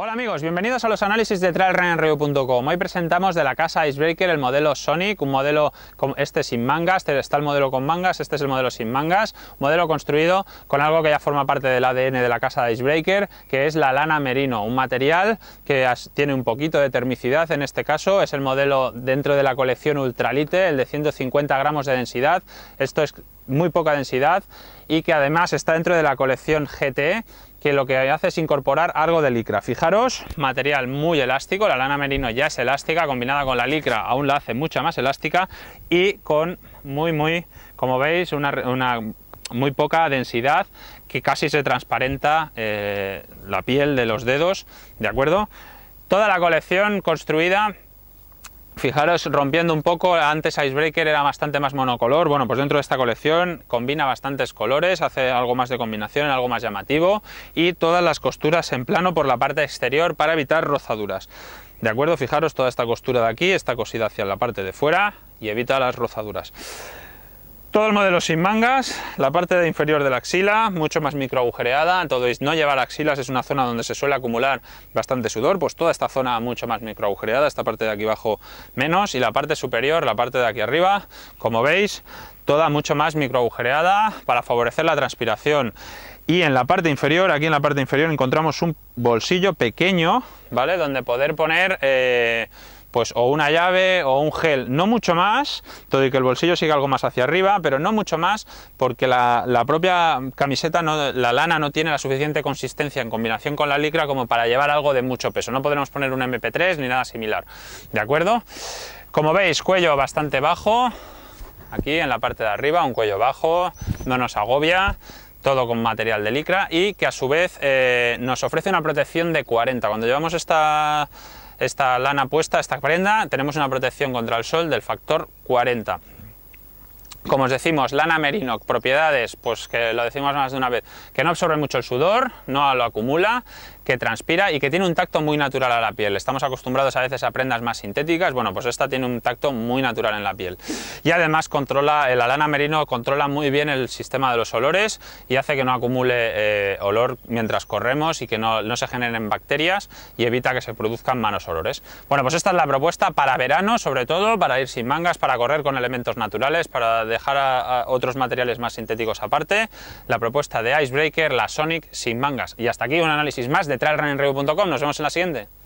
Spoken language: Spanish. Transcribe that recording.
Hola amigos, bienvenidos a los análisis de trailrunnerreview.com. Hoy presentamos de la casa Icebreaker el modelo Sonic, un modelo como este sin mangas, este está el modelo con mangas, este es el modelo sin mangas, modelo construido con algo que ya forma parte del ADN de la casa de Icebreaker, que es la lana merino, un material que tiene un poquito de termicidad en este caso, es el modelo dentro de la colección Ultralite, el de 150 gramos de densidad. Esto es muy poca densidad y que además está dentro de la colección GTE que lo que hace es incorporar algo de licra. Fijaros, material muy elástico, la lana merino ya es elástica, combinada con la licra aún la hace mucha más elástica y con muy, muy, como veis, una, una muy poca densidad que casi se transparenta eh, la piel de los dedos, ¿de acuerdo? Toda la colección construida Fijaros, rompiendo un poco, antes Icebreaker era bastante más monocolor, bueno, pues dentro de esta colección combina bastantes colores, hace algo más de combinación, algo más llamativo, y todas las costuras en plano por la parte exterior para evitar rozaduras. De acuerdo, fijaros toda esta costura de aquí, está cosida hacia la parte de fuera y evita las rozaduras. Todo el modelo sin mangas, la parte de inferior de la axila, mucho más microagujereada, entonces no llevar axilas es una zona donde se suele acumular bastante sudor, pues toda esta zona mucho más microagujereada, esta parte de aquí abajo menos, y la parte superior, la parte de aquí arriba, como veis, toda mucho más microagujereada para favorecer la transpiración. Y en la parte inferior, aquí en la parte inferior encontramos un bolsillo pequeño, ¿vale? Donde poder poner... Eh, pues o una llave o un gel, no mucho más, todo y que el bolsillo siga algo más hacia arriba, pero no mucho más porque la, propia camiseta, no, la lana no tiene la suficiente consistencia en combinación con la licra como para llevar algo de mucho peso, no podremos poner un MP3 ni nada similar, ¿de acuerdo? Como veis, cuello bastante bajo, aquí en la parte de arriba, un cuello bajo, no nos agobia, todo con material de licra y que a su vez eh, nos ofrece una protección de 40. Cuando llevamos esta esta lana puesta, esta prenda, tenemos una protección contra el sol del factor 40 como os decimos, lana merino, propiedades, pues que lo decimos más de una vez, que no absorbe mucho el sudor, no lo acumula, que transpira y que tiene un tacto muy natural a la piel. Estamos acostumbrados a veces a prendas más sintéticas, bueno, pues esta tiene un tacto muy natural en la piel. Y además controla, eh, la lana merino controla muy bien el sistema de los olores y hace que no acumule eh, olor mientras corremos y que no, no, se generen bacterias y evita que se produzcan malos olores. Bueno, pues esta es la propuesta para verano, sobre todo, para ir sin mangas, para correr con elementos naturales, para dejar a, otros materiales más sintéticos aparte, la propuesta de Icebreaker, la Sonic sin mangas. Y hasta aquí un análisis más de trailrunningreview.com, Nos vemos en la siguiente.